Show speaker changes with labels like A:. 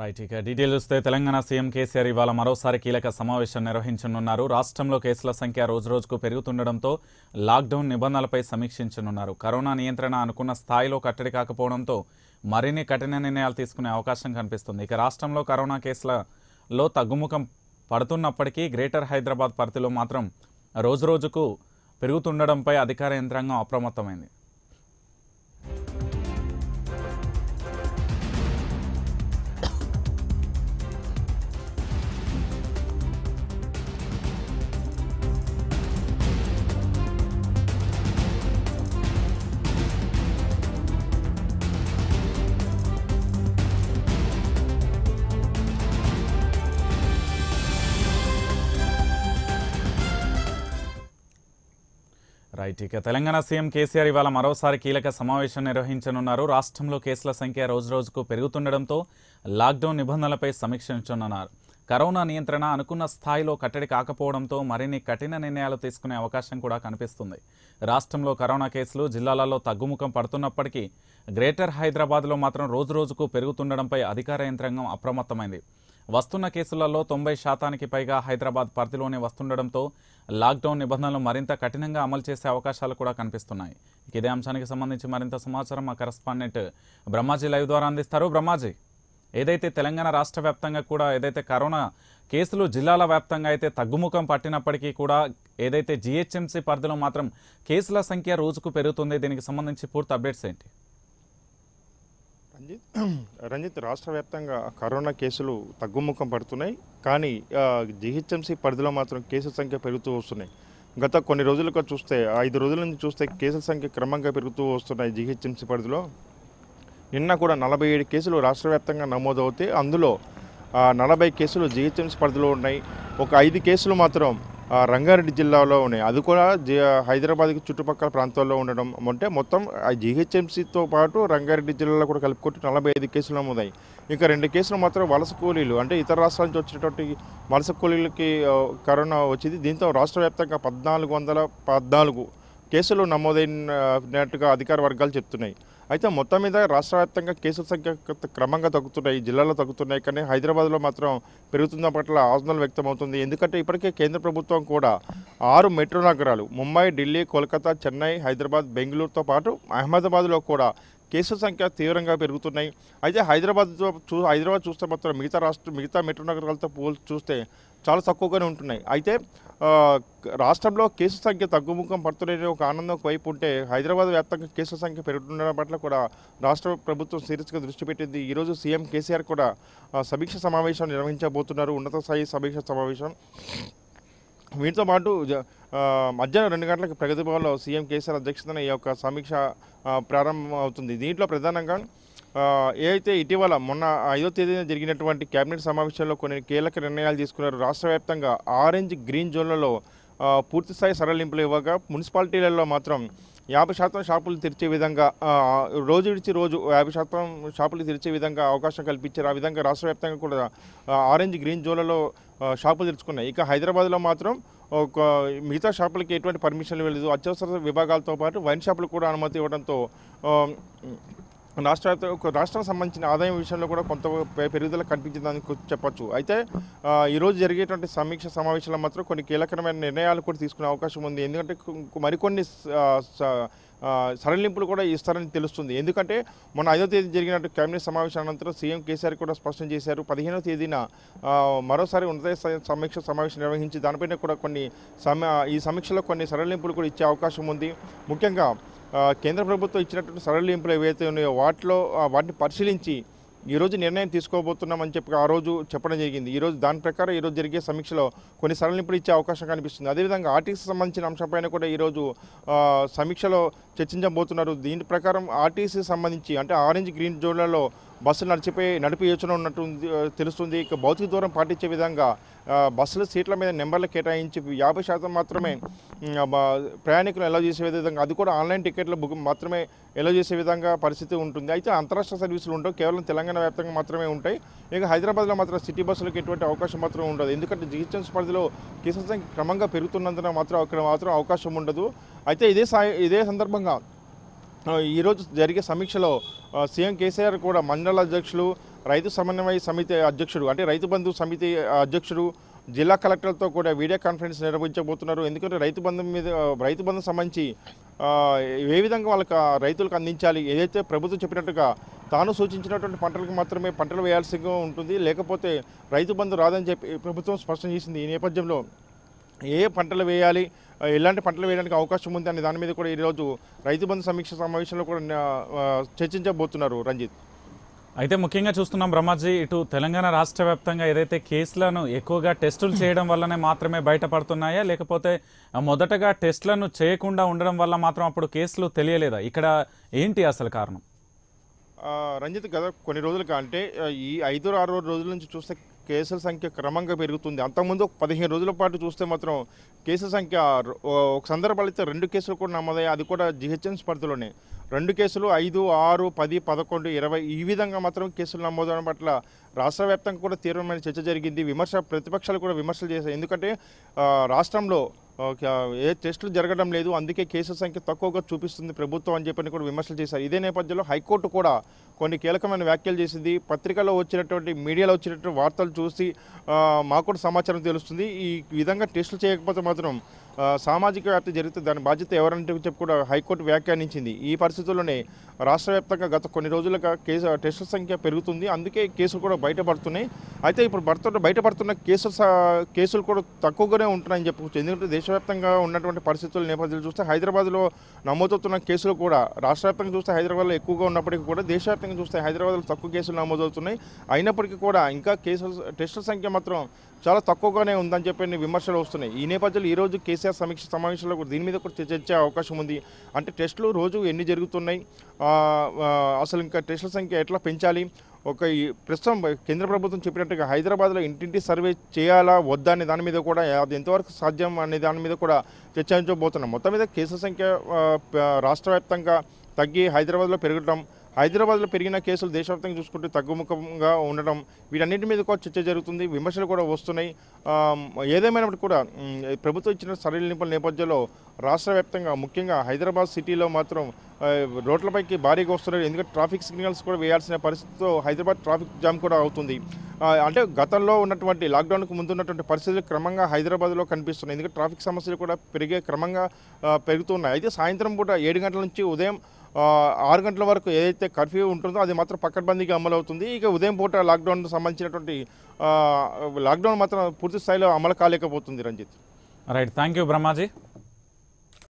A: right ఇక detail చూస్తే Telangana CM KCR ఇవాళ మరోసారి కీలక సమావేశం నిర్వహించనున్నారు రాష్ట్రంలో కేసుల సంఖ్య రోజురోజుకు పెరుగుతుండటంతో లాక్డౌన్ నిబంధనలపై సమీక్షించనున్నారు కరోనా నియంత్రణ అనుకున్న స్థాయిలో కట్టడి కాకపోవడంతో మరిన్ని కఠిన నిర్ణయాలు తీసుకునే అవకాశం కనిపిస్తుంది ఇక రాష్ట్రంలో కరోనా కేసులలో తగ్గుముఖం పడుతున్నప్పటికీ గ్రేటర్ హైదరాబాద్ పరిధిలో మాత్రం రోజురోజుకు పెరుగుతుండడంపై అధికార యంత్రాంగం అప్రమత్తమైంది రైట్ ఇక తెలంగాణ సీఎం కేసీఆర్ ఇవాళ మరోసారి కీలక సమావేశం నిర్వహించనున్నారు రాష్ట్రంలో కేసుల సంఖ్య రోజురోజుకు పెరుగుతుండటంతో లాక్డౌన్ నిబంధనలపై సమీక్షించనున్నారు కరోనా నియంత్రణ అనుకున్న స్థాయిలో కట్టడి కాకపోవడంతో మరిన్ని కఠిన నిర్ణయాలు తీసుకునే అవకాశం కూడా కనిపిస్తుంది రాష్ట్రంలో కరోనా కేసులు జిల్లాలలో తగ్గుముఖం పడుతున్నప్పటికీ గ్రేటర్ హైదరాబాద్లో మాత్రం రోజురోజుకు పెరుగుతుండడంపై అధికార యంత్రాంగం అప్రమత్తమైంది వస్తున్న కేసులలో తొంభై శాతానికి పైగా హైదరాబాద్ పరిధిలోనే వస్తుండడంతో లాక్డౌన్ నిబంధనలు మరింత కఠినంగా అమలు చేసే అవకాశాలు కూడా కనిపిస్తున్నాయి ఇదే అంశానికి సంబంధించి మరింత సమాచారం మా కరస్పాండెంట్ బ్రహ్మాజీ లైవ్ ద్వారా అందిస్తారు బ్రహ్మాజీ ఏదైతే తెలంగాణ రాష్ట్ర వ్యాప్తంగా కూడా ఏదైతే కరోనా కేసులు జిల్లాల వ్యాప్తంగా అయితే తగ్గుముఖం పట్టినప్పటికీ కూడా ఏదైతే జిహెచ్ఎంసీ పరిధిలో మాత్రం కేసుల సంఖ్య రోజుకు పెరుగుతుంది దీనికి సంబంధించి పూర్తి అప్డేట్స్
B: ఏంటి రంజిత్ రంజిత్ రాష్ట్ర వ్యాప్తంగా కరోనా కేసులు తగ్గుముఖం పడుతున్నాయి కానీ జిహెచ్ఎంసీ పరిధిలో మాత్రం కేసుల సంఖ్య పెరుగుతూ వస్తున్నాయి గత కొన్ని రోజులుగా చూస్తే ఐదు రోజుల నుంచి చూస్తే కేసుల సంఖ్య క్రమంగా పెరుగుతూ వస్తున్నాయి జిహెచ్ఎంసీ పరిధిలో నిన్న కూడా నలభై ఏడు కేసులు రాష్ట్ర వ్యాప్తంగా నమోదవుతాయి అందులో నలభై కేసులు జిహెచ్ఎంసీ పరిధిలో ఉన్నాయి ఒక ఐదు కేసులు మాత్రం రంగారెడ్డి జిల్లాలో ఉన్నాయి అది కూడా జి హైదరాబాద్కి చుట్టుపక్కల ప్రాంతాల్లో ఉండడం అంటే మొత్తం జిహెచ్ఎంసీతో పాటు రంగారెడ్డి జిల్లాలో కూడా కలుపుకొట్టి నలభై ఐదు కేసులు నమోదాయి ఇంకా రెండు కేసులు మాత్రం వలస కూలీలు అంటే ఇతర రాష్ట్రాల నుంచి వచ్చినటువంటి వలస కూలీలకి కరోనా వచ్చింది దీంతో రాష్ట్ర వ్యాప్తంగా పద్నాలుగు వందల పద్నాలుగు కేసులు నమోదైనట్టుగా అధికార వర్గాలు చెప్తున్నాయి అయితే మొత్తం మీద రాష్ట్ర వ్యాప్తంగా కేసుల సంఖ్య క్రమంగా తగ్గుతున్నాయి జిల్లాలో తగ్గుతున్నాయి కానీ హైదరాబాద్లో మాత్రం పెరుగుతున్న పట్ల ఆందోళన వ్యక్తమవుతుంది ఎందుకంటే ఇప్పటికే కేంద్ర ప్రభుత్వం కూడా ఆరు మెట్రో నగరాలు ముంబై ఢిల్లీ కోల్కతా చెన్నై హైదరాబాద్ బెంగళూరుతో పాటు అహ్మదాబాద్లో కూడా కేసుల సంఖ్య తీవ్రంగా పెరుగుతున్నాయి అయితే హైదరాబాద్ చూ హైదరాబాద్ చూస్తే మాత్రం మిగతా రాష్ట్ర మిగతా మెట్రో నగరాలతో పోల్ చూస్తే చాలా తక్కువగానే ఉంటున్నాయి అయితే రాష్ట్రంలో కేసు సంఖ్య తగ్గుముఖం పడుతున్న ఒక ఆనందం ఒకవైపు ఉంటే హైదరాబాద్ వ్యాప్తంగా కేసుల సంఖ్య పెరుగుతుండడం పట్ల కూడా రాష్ట్ర ప్రభుత్వం సీరియస్గా దృష్టి పెట్టింది ఈరోజు సీఎం కేసీఆర్ కూడా సమీక్ష సమావేశం నిర్వహించబోతున్నారు ఉన్నత స్థాయి సమీక్ష సమావేశం వీటితో పాటు మధ్యాహ్నం రెండు గంటలకు ప్రగతి భవన్లో సీఎం కేసీఆర్ అధ్యక్షతన ఈ యొక్క సమీక్ష ప్రారంభం అవుతుంది దీంట్లో ప్రధానంగా ఏదైతే ఇటీవల మొన్న ఐదో తేదీన జరిగినటువంటి కేబినెట్ సమావేశంలో కొన్ని కీలక నిర్ణయాలు తీసుకున్నారు రాష్ట్ర వ్యాప్తంగా ఆరెంజ్ గ్రీన్ జోన్లలో పూర్తిస్థాయి సరళింపులు ఇవ్వగా మున్సిపాలిటీలలో మాత్రం యాభై శాతం షాపులు తెరిచే విధంగా రోజు విడిచి రోజు యాభై శాతం షాపులు తెరిచే విధంగా అవకాశం కల్పించారు ఆ విధంగా రాష్ట్ర వ్యాప్తంగా కూడా ఆరెంజ్ గ్రీన్ జోన్లలో షాపులు తెరుచుకున్నాయి ఇక హైదరాబాద్లో మాత్రం ఒక మిగతా షాపులకి ఎటువంటి పర్మిషన్లు లేదు అత్యవసర విభాగాలతో పాటు వైన్ షాపులకు కూడా అనుమతి ఇవ్వడంతో రాష్ట్ర రాష్ట్రానికి సంబంధించిన ఆదాయం విషయంలో కూడా కొంత పెరుగుదల కనిపించిందని చెప్పొచ్చు అయితే ఈరోజు జరిగేటువంటి సమీక్ష సమావేశాల్లో మాత్రం కొన్ని కీలకమైన నిర్ణయాలు కూడా తీసుకునే అవకాశం ఉంది ఎందుకంటే మరికొన్ని సడలింపులు కూడా ఇస్తారని తెలుస్తుంది ఎందుకంటే మొన్న ఐదో తేదీ జరిగినట్టు కేబినెట్ సమావేశం అనంతరం సీఎం కేసీఆర్ కూడా స్పష్టం చేశారు పదిహేనో తేదీన మరోసారి ఉన్నత సమీక్ష సమావేశం నిర్వహించి దానిపైన కూడా కొన్ని ఈ సమీక్షలో కొన్ని సడలింపులు కూడా ఇచ్చే అవకాశం ఉంది ముఖ్యంగా కేంద్ర ప్రభుత్వం ఇచ్చినటువంటి సడలింపులు ఏవైతే ఉన్నాయో వాటిలో వాటిని పరిశీలించి ఈరోజు నిర్ణయం తీసుకోబోతున్నామని చెప్పి ఆ రోజు చెప్పడం జరిగింది ఈరోజు దాని ప్రకారం ఈరోజు జరిగే సమీక్షలో కొన్ని సరళింపులు ఇచ్చే అవకాశం కనిపిస్తుంది అదేవిధంగా ఆర్టీసీ సంబంధించిన అంశంపైన కూడా ఈరోజు సమీక్షలో చర్చించబోతున్నారు దీని ప్రకారం ఆర్టీసీ సంబంధించి అంటే ఆరెంజ్ గ్రీన్ జోన్లలో బస్సులు నడిచిపోయి నడిపి యోచన ఉన్నట్టు తెలుస్తుంది ఇక భౌతిక దూరం పాటించే విధంగా బస్సుల సీట్ల మీద నెంబర్లు కేటాయించి యాభై శాతం మాత్రమే ప్రయాణికులు ఎలా చేసే విధంగా అది కూడా ఆన్లైన్ టికెట్ల బుక్ మాత్రమే ఎలా చేసే విధంగా పరిస్థితి ఉంటుంది అయితే అంతరాష్ట్ర సర్వీసులు ఉండవు కేవలం తెలంగాణ వ్యాప్తంగా మాత్రమే ఉంటాయి ఇక హైదరాబాద్లో మాత్రం సిటీ బస్సులకు ఎటువంటి అవకాశం మాత్రం ఉండదు ఎందుకంటే డిస్టెన్స్ పరిధిలో కేసుల సంఖ్య క్రమంగా పెరుగుతున్నందున మాత్రం అక్కడ మాత్రం అవకాశం ఉండదు అయితే ఇదే ఇదే సందర్భంగా ఈరోజు జరిగే సమీక్షలో సీఎం కేసీఆర్ కూడా మండల అధ్యక్షులు రైతు సమన్వయ సమితి అధ్యక్షుడు అంటే రైతు బంధు సమితి అధ్యక్షుడు జిల్లా కలెక్టర్లతో కూడా వీడియో కాన్ఫరెన్స్ నిర్వహించబోతున్నారు ఎందుకంటే రైతు బంధం మీద రైతు బంధం సంబంధించి ఏ విధంగా వాళ్ళకి రైతులకు అందించాలి ఏదైతే ప్రభుత్వం చెప్పినట్టుగా తాను సూచించినటువంటి పంటలకు మాత్రమే పంటలు వేయాల్సిగా ఉంటుంది లేకపోతే రైతు బంధు రాదని చెప్పి ప్రభుత్వం స్పష్టం చేసింది ఈ నేపథ్యంలో ఏ పంటలు వేయాలి ఎలాంటి పంటలు వేయడానికి అవకాశం ఉంది అనే దాని మీద కూడా ఈరోజు రైతు బంధు సమీక్ష సమావేశంలో కూడా చర్చించబోతున్నారు రంజిత్
A: అయితే ముఖ్యంగా చూస్తున్నాం బ్రహ్మాజీ ఇటు తెలంగాణ రాష్ట్ర వ్యాప్తంగా ఏదైతే కేసులను ఎక్కువగా టెస్టులు చేయడం వల్లనే మాత్రమే బయటపడుతున్నాయా లేకపోతే మొదటగా టెస్టులను చేయకుండా ఉండడం వల్ల మాత్రం అప్పుడు కేసులు తెలియలేదా ఇక్కడ ఏంటి అసలు కారణం
B: రంజిత్ గత కొన్ని రోజులుగా అంటే ఈ ఐదు ఆరు రోజుల నుంచి చూస్తే కేసుల సంఖ్య క్రమంగా పెరుగుతుంది అంతకుముందు ఒక పదిహేను రోజుల పాటు చూస్తే మాత్రం కేసుల సంఖ్య ఒక సందర్భాలు అయితే రెండు కేసులు కూడా నమోదయ్యాయి అది కూడా జిహెచ్ఎంస్ పరిధిలోనే రెండు కేసులు ఐదు ఆరు పది పదకొండు ఇరవై ఈ విధంగా మాత్రం కేసులు నమోదవడం పట్ల రాష్ట్ర వ్యాప్తంగా కూడా తీవ్రమైన చర్చ జరిగింది విమర్శ ప్రతిపక్షాలు కూడా విమర్శలు చేశాయి ఎందుకంటే రాష్ట్రంలో ఏ టెస్టులు జరగడం లేదు అందుకే కేసుల సంఖ్య తక్కువగా చూపిస్తుంది ప్రభుత్వం అని చెప్పని కూడా విమర్శలు చేశారు ఇదే నేపథ్యంలో హైకోర్టు కూడా కొన్ని కీలకమైన వ్యాఖ్యలు చేసింది పత్రికలో వచ్చినటువంటి మీడియాలో వచ్చినటువంటి వార్తలు చూసి మాకు కూడా సమాచారం తెలుస్తుంది ఈ విధంగా టెస్టులు చేయకపోతే మాత్రం సామాజిక వ్యాప్తి జరిగితే దాని బాధ్యత ఎవరంటే చెప్పి కూడా హైకోర్టు వ్యాఖ్యానించింది ఈ పరిస్థితుల్లోనే రాష్ట్ర వ్యాప్తంగా గత కొన్ని రోజులుగా కేసు టెస్టుల సంఖ్య పెరుగుతుంది అందుకే కేసులు కూడా బయటపడుతున్నాయి అయితే ఇప్పుడు భర్త బయటపడుతున్న కేసులు కేసులు కూడా తక్కువగానే ఉంటున్నాయని చెప్పవచ్చు ఎందుకంటే దేశవ్యాప్తంగా ఉన్నటువంటి పరిస్థితుల నేపథ్యంలో చూస్తే హైదరాబాద్లో నమోదవుతున్న కేసులు కూడా రాష్ట్ర వ్యాప్తంగా చూస్తే హైదరాబాద్లో ఎక్కువగా ఉన్నప్పటికీ కూడా దేశవ్యాప్తంగా చూస్తే హైదరాబాద్లో తక్కువ కేసులు నమోదవుతున్నాయి అయినప్పటికీ కూడా ఇంకా కేసుల టెస్టుల సంఖ్య మాత్రం చాలా తక్కువగానే ఉందని చెప్పి విమర్శలు వస్తున్నాయి ఈ నేపథ్యంలో ఈరోజు కేసు కేసీఆర్ సమీక్ష సమావేశంలో కూడా దీని మీద కూడా చర్చే అవకాశం ఉంది అంటే టెస్టులు రోజు ఎన్ని జరుగుతున్నాయి అసలు ఇంకా టెస్టుల సంఖ్య ఎట్లా పెంచాలి ఒక ప్రస్తుతం కేంద్ర ప్రభుత్వం చెప్పినట్టుగా హైదరాబాద్లో ఇంటింటి సర్వే చేయాలా వద్దా అనే దాని మీద కూడా అది ఎంతవరకు సాధ్యం అనే దాని మీద కూడా చర్చించబోతున్నాం మొత్తం మీద కేసుల సంఖ్య రాష్ట్ర తగ్గి హైదరాబాద్లో పెరగడం హైదరాబాద్లో పెరిగిన కేసులు దేశవ్యాప్తంగా చూసుకుంటే తగ్గుముఖంగా ఉండడం వీటన్నింటి మీద కూడా చర్చ జరుగుతుంది విమర్శలు కూడా వస్తున్నాయి ఏదేమైనప్పుడు కూడా ప్రభుత్వం ఇచ్చిన సడలింపుల నేపథ్యంలో రాష్ట్ర వ్యాప్తంగా ముఖ్యంగా హైదరాబాద్ సిటీలో మాత్రం రోడ్లపైకి భారీగా వస్తున్నారు ఎందుకంటే ట్రాఫిక్ సిగ్నల్స్ కూడా వేయాల్సిన పరిస్థితితో హైదరాబాద్ ట్రాఫిక్ జామ్ కూడా అవుతుంది అంటే గతంలో ఉన్నటువంటి లాక్డౌన్కు ముందు ఉన్నటువంటి పరిస్థితులు క్రమంగా హైదరాబాద్లో కనిపిస్తున్నాయి ఎందుకంటే ట్రాఫిక్ సమస్యలు కూడా పెరిగే క్రమంగా పెరుగుతున్నాయి అయితే సాయంత్రం పూట ఏడు గంటల నుంచి ఉదయం ఆరు గంటల వరకు ఏదైతే కర్ఫ్యూ ఉంటుందో అది మాత్రం పక్కడ్బందీగా అమలవుతుంది ఇక ఉదయం పూట లాక్డౌన్ సంబంధించినటువంటి లాక్డౌన్ మాత్రం పూర్తి స్థాయిలో అమలు కాలేకపోతుంది Ranjit
A: right thank you Brahmaji